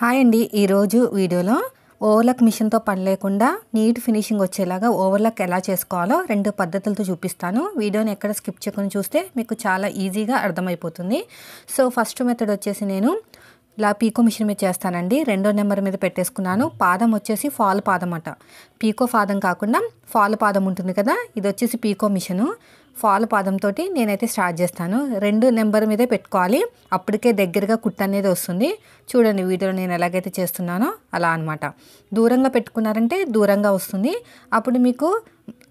hi అండి ఈరోజు వీడియోలో ఓవర్లాక్ మిషన్తో పని లేకుండా నీట్ ఫినిషింగ్ వచ్చేలాగా ఓవర్లాక్ ఎలా చేసుకోవాలో రెండు పద్ధతులతో చూపిస్తాను వీడియోని ఎక్కడ స్కిప్ చేయకుండా చూస్తే మీకు చాలా ఈజీగా అర్థమైపోతుంది సో ఫస్ట్ మెథడ్ వచ్చేసి నేను ఇలా పీకో మిషన్ మీద చేస్తానండి రెండో నెంబర్ మీద పెట్టేసుకున్నాను పాదం వచ్చేసి ఫాల్ పాదం అట పీకో పాదం కాకుండా ఫాల్ పాదం ఉంటుంది కదా ఇది వచ్చేసి పీకో మిషను ఫాల్ పాదంతో నేనైతే స్టార్ట్ చేస్తాను రెండు నెంబర్ మీదే పెట్టుకోవాలి అప్పటికే దగ్గరగా కుట్ట అనేది వస్తుంది చూడండి వీడియోలో నేను ఎలాగైతే చేస్తున్నానో అలా అనమాట దూరంగా పెట్టుకున్నారంటే దూరంగా వస్తుంది అప్పుడు మీకు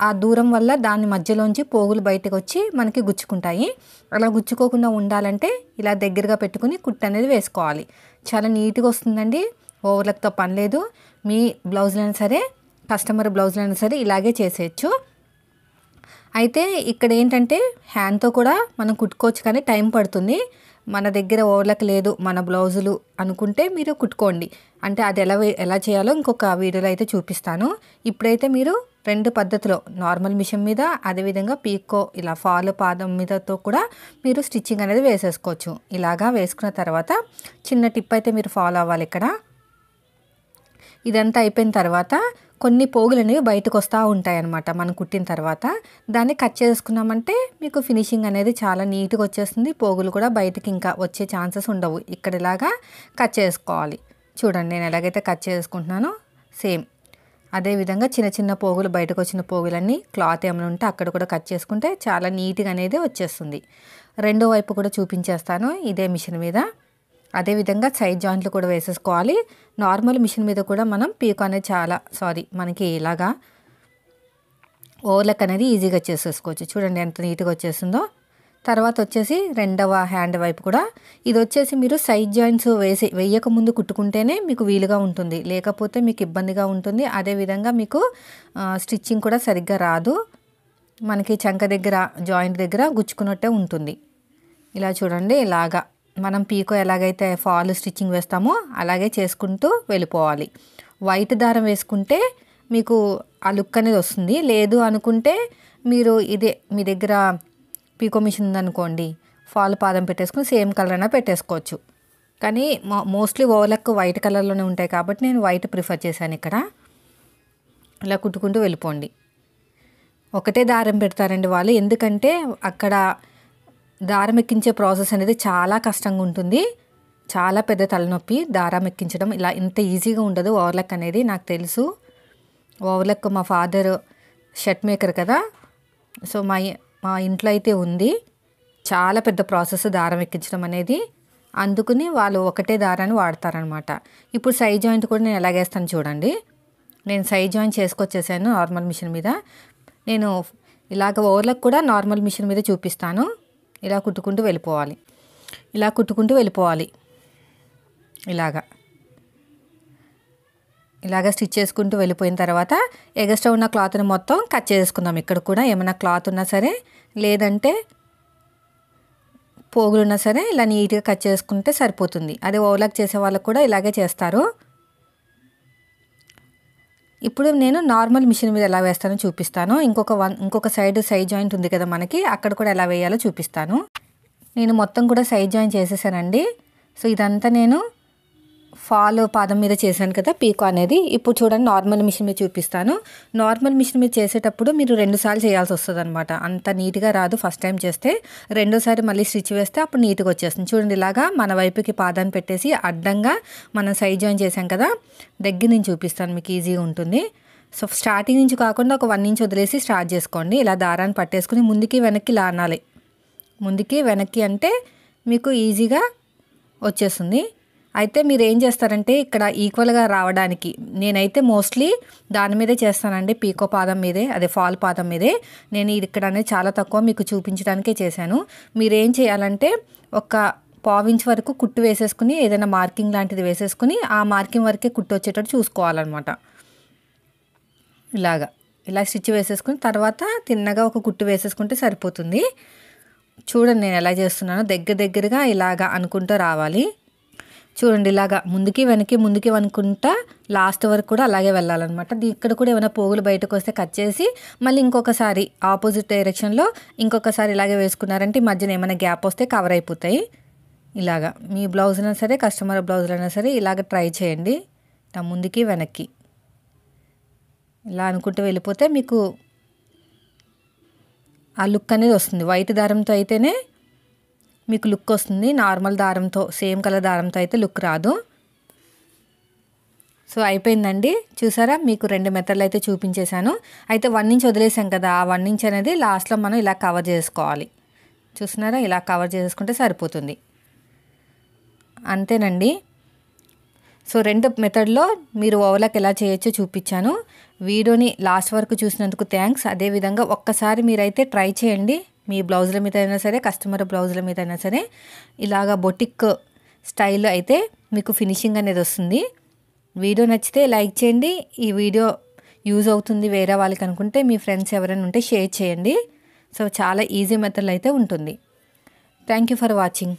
ఆ దూరం వల్ల దాని మధ్యలోంచి పోగులు బయటకు వచ్చి మనకి గుచ్చుకుంటాయి అలా గుచ్చుకోకుండా ఉండాలంటే ఇలా దగ్గరగా పెట్టుకుని కుట్ట అనేది వేసుకోవాలి చాలా నీట్గా వస్తుందండి ఓవర్లక్తో పని లేదు మీ బ్లౌజులైనా సరే కస్టమర్ బ్లౌజులైనా సరే ఇలాగే చేసేయచ్చు అయితే ఇక్కడ ఏంటంటే హ్యాండ్తో కూడా మనం కుట్టుకోవచ్చు కానీ టైం పడుతుంది మన దగ్గర ఓవర్లక్ లేదు మన బ్లౌజులు అనుకుంటే మీరు కుట్టుకోండి అంటే అది ఎలా ఎలా చేయాలో ఇంకొక వీడియోలో అయితే చూపిస్తాను ఇప్పుడైతే మీరు రెండు పద్ధతిలో నార్మల్ మిషన్ మీద అదేవిధంగా పీకో ఇలా ఫాల్ పాదం మీదతో కూడా మీరు స్టిచ్చింగ్ అనేది వేసేసుకోవచ్చు ఇలాగా వేసుకున్న తర్వాత చిన్న టిప్ అయితే మీరు ఫాలో అవ్వాలి ఇక్కడ ఇదంతా అయిపోయిన తర్వాత కొన్ని పోగులు అనేవి బయటకు వస్తూ ఉంటాయి అన్నమాట మనం కుట్టిన తర్వాత దాన్ని కట్ చేసుకున్నామంటే మీకు ఫినిషింగ్ అనేది చాలా నీట్గా వచ్చేస్తుంది పోగులు కూడా బయటకి ఇంకా వచ్చే ఛాన్సెస్ ఉండవు ఇక్కడ ఇలాగా కట్ చేసుకోవాలి చూడండి నేను ఎలాగైతే కట్ చేసుకుంటున్నానో సేమ్ అదేవిధంగా చిన్న చిన్న పోగులు బయటకు వచ్చిన పోగులన్నీ క్లాత్ ఏమైనా ఉంటే అక్కడ కూడా కట్ చేసుకుంటే చాలా నీట్గా అనేది వచ్చేస్తుంది రెండో వైపు కూడా చూపించేస్తాను ఇదే మిషన్ మీద అదేవిధంగా సైడ్ జాయింట్లు కూడా వేసేసుకోవాలి నార్మల్ మిషన్ మీద కూడా మనం పీక్ అనేది చాలా సారీ మనకి ఇలాగా ఓవర్లక్ అనేది ఈజీగా చేసేసుకోవచ్చు చూడండి ఎంత నీట్గా వచ్చేసిందో తర్వాత వచ్చేసి రెండవ హ్యాండ్ వైపు కూడా ఇది వచ్చేసి మీరు సైడ్ జాయింట్స్ వేసి వేయక ముందు కుట్టుకుంటేనే మీకు వీలుగా ఉంటుంది లేకపోతే మీకు ఇబ్బందిగా ఉంటుంది అదేవిధంగా మీకు స్టిచ్చింగ్ కూడా సరిగ్గా రాదు మనకి చంక దగ్గర జాయింట్ దగ్గర గుచ్చుకున్నట్టే ఉంటుంది ఇలా చూడండి ఇలాగా మనం పీకో ఎలాగైతే ఫాల్ స్టిచ్చింగ్ వేస్తామో అలాగే చేసుకుంటూ వెళ్ళిపోవాలి వైట్ దారం వేసుకుంటే మీకు ఆ లుక్ అనేది వస్తుంది లేదు అనుకుంటే మీరు ఇదే మీ దగ్గర పీకో మిషన్ ఉందనుకోండి ఫాల్ పాదం పెట్టేసుకుని సేమ్ కలర్ అయినా పెట్టేసుకోవచ్చు కానీ మోస్ట్లీ ఓవలక్ వైట్ కలర్లోనే ఉంటాయి కాబట్టి నేను వైట్ ప్రిఫర్ చేశాను ఇక్కడ ఇలా కుట్టుకుంటూ వెళ్ళిపోండి ఒకటే దారం పెడతారండి వాళ్ళు ఎందుకంటే అక్కడ దారం ఎక్కించే ప్రాసెస్ అనేది చాలా కష్టంగా ఉంటుంది చాలా పెద్ద తలనొప్పి దారం ఎక్కించడం ఇలా ఇంత ఈజీగా ఉండదు ఓవర్లక్ అనేది నాకు తెలుసు ఓవర్లక్ మా ఫాదర్ షర్ట్ మేకర్ కదా సో మా మా ఇంట్లో అయితే ఉంది చాలా పెద్ద ప్రాసెస్ దారం ఎక్కించడం అనేది అందుకుని వాళ్ళు ఒకటే దారాన్ని వాడతారనమాట ఇప్పుడు సైజ్ జాయింట్ కూడా నేను ఎలాగేస్తాను చూడండి నేను సైజ్ జాయింట్ చేసుకొచ్చేసాను నార్మల్ మిషన్ మీద నేను ఇలాగ ఓవర్లకు కూడా నార్మల్ మిషన్ మీద చూపిస్తాను ఇలా కుట్టుకుంటూ వెళ్ళిపోవాలి ఇలా కుట్టుకుంటూ వెళ్ళిపోవాలి ఇలాగా ఇలాగ స్టిచ్ చేసుకుంటూ వెళ్ళిపోయిన తర్వాత ఎగస్ట్రా ఉన్న క్లాత్ని మొత్తం కట్ చేసుకుందాం ఇక్కడ కూడా ఏమైనా క్లాత్ ఉన్నా సరే లేదంటే పోగులున్నా సరే ఇలా నీట్గా కట్ చేసుకుంటే సరిపోతుంది అదే ఓవర్లాక్ చేసే వాళ్ళకు కూడా ఇలాగే చేస్తారు ఇప్పుడు నేను నార్మల్ మిషన్ మీద ఎలా వేస్తానో చూపిస్తాను ఇంకొక వన్ ఇంకొక సైడ్ సైడ్ జాయింట్ ఉంది కదా మనకి అక్కడ కూడా ఎలా వేయాలో చూపిస్తాను నేను మొత్తం కూడా సైడ్ జాయింట్ చేసేసానండి సో ఇదంతా నేను ఫాల్ పాదం మీద చేశాను కదా పీకో అనేది ఇప్పుడు చూడండి నార్మల్ మిషన్ మీద చూపిస్తాను నార్మల్ మిషన్ మీద చేసేటప్పుడు మీరు రెండుసార్లు చేయాల్సి వస్తుంది అనమాట అంత నీట్గా రాదు ఫస్ట్ టైం చేస్తే రెండోసారి మళ్ళీ స్టిచ్ వేస్తే అప్పుడు నీట్గా వచ్చేస్తుంది చూడండి ఇలాగా మన వైపుకి పాదాన్ని పెట్టేసి అడ్డంగా మనం సైజ్ జాయిన్ చేసాం కదా దగ్గర నుంచి చూపిస్తాను మీకు ఈజీగా ఉంటుంది సో స్టార్టింగ్ నుంచి కాకుండా ఒక వన్ ఇంచ్ వదిలేసి స్టార్ట్ చేసుకోండి ఇలా దారాన్ని పట్టేసుకుని ముందుకి వెనక్కి లానాలి ముందుకి వెనక్కి అంటే మీకు ఈజీగా వచ్చేస్తుంది అయితే మీరు ఏం చేస్తారంటే ఇక్కడ ఈక్వల్గా రావడానికి నేనైతే మోస్ట్లీ దాని మీదే చేస్తానండి పీకో పాదం మీదే అదే ఫాల్ పాదం మీదే నేను ఇక్కడ అనేది చాలా తక్కువ మీకు చూపించడానికే చేశాను మీరు ఏం చేయాలంటే ఒక పావించ్ వరకు కుట్టు వేసేసుకుని ఏదైనా మార్కింగ్ లాంటిది వేసేసుకుని ఆ మార్కింగ్ వరకే కుట్టు వచ్చేటట్టు చూసుకోవాలన్నమాట ఇలాగా ఇలా స్టిచ్ వేసేసుకుని తర్వాత తిన్నగా ఒక కుట్టు వేసేసుకుంటే సరిపోతుంది చూడండి నేను ఎలా చేస్తున్నానో దగ్గర దగ్గరగా ఇలాగా అనుకుంటూ రావాలి చూడండి ఇలాగా ముందుకి వెనక్కి ముందుకి వనుకుంటా లాస్ట్ వరకు కూడా అలాగే వెళ్ళాలన్నమాట ఇక్కడ కూడా ఏమైనా పోగులు బయటకు వస్తే కట్ చేసి మళ్ళీ ఇంకొకసారి ఆపోజిట్ డైరెక్షన్లో ఇంకొకసారి ఇలాగే వేసుకున్నారంటే ఈ మధ్యన ఏమైనా గ్యాప్ వస్తే కవర్ అయిపోతాయి ఇలాగా మీ బ్లౌజ్ అయినా సరే కస్టమర్ బ్లౌజ్ అయినా సరే ఇలాగ ట్రై చేయండి ముందుకి వెనక్కి ఇలా అనుకుంటూ వెళ్ళిపోతే మీకు ఆ లుక్ అనేది వస్తుంది వైట్ దారంతో అయితేనే మీకు లుక్ వస్తుంది నార్మల్ దారంతో సేమ్ కలర్ దారంతో అయితే లుక్ రాదు సో అయిపోయిందండి చూసారా మీకు రెండు మెథడ్లు అయితే చూపించేశాను అయితే వన్ ఇంచ్ వదిలేసాం కదా ఆ వన్ ఇంచ్ అనేది లాస్ట్లో మనం ఇలా కవర్ చేసుకోవాలి చూస్తున్నారా ఇలా కవర్ చేసుకుంటే సరిపోతుంది అంతేనండి సో రెండు మెథడ్లో మీరు ఓవలాక్ ఎలా చేయొచ్చో చూపించాను వీడియోని లాస్ట్ వరకు చూసినందుకు థ్యాంక్స్ అదేవిధంగా ఒక్కసారి మీరైతే ట్రై చేయండి మీ బ్లౌజుల మీద అయినా సరే కస్టమర్ బ్లౌజుల మీద అయినా సరే ఇలాగ బొటిక్ స్టైల్ అయితే మీకు ఫినిషింగ్ అనేది వస్తుంది వీడియో నచ్చితే లైక్ చేయండి ఈ వీడియో యూజ్ అవుతుంది వేరే వాళ్ళకి అనుకుంటే మీ ఫ్రెండ్స్ ఎవరైనా ఉంటే షేర్ చేయండి సో చాలా ఈజీ మెథడ్లు అయితే ఉంటుంది థ్యాంక్ యూ ఫర్ వాచింగ్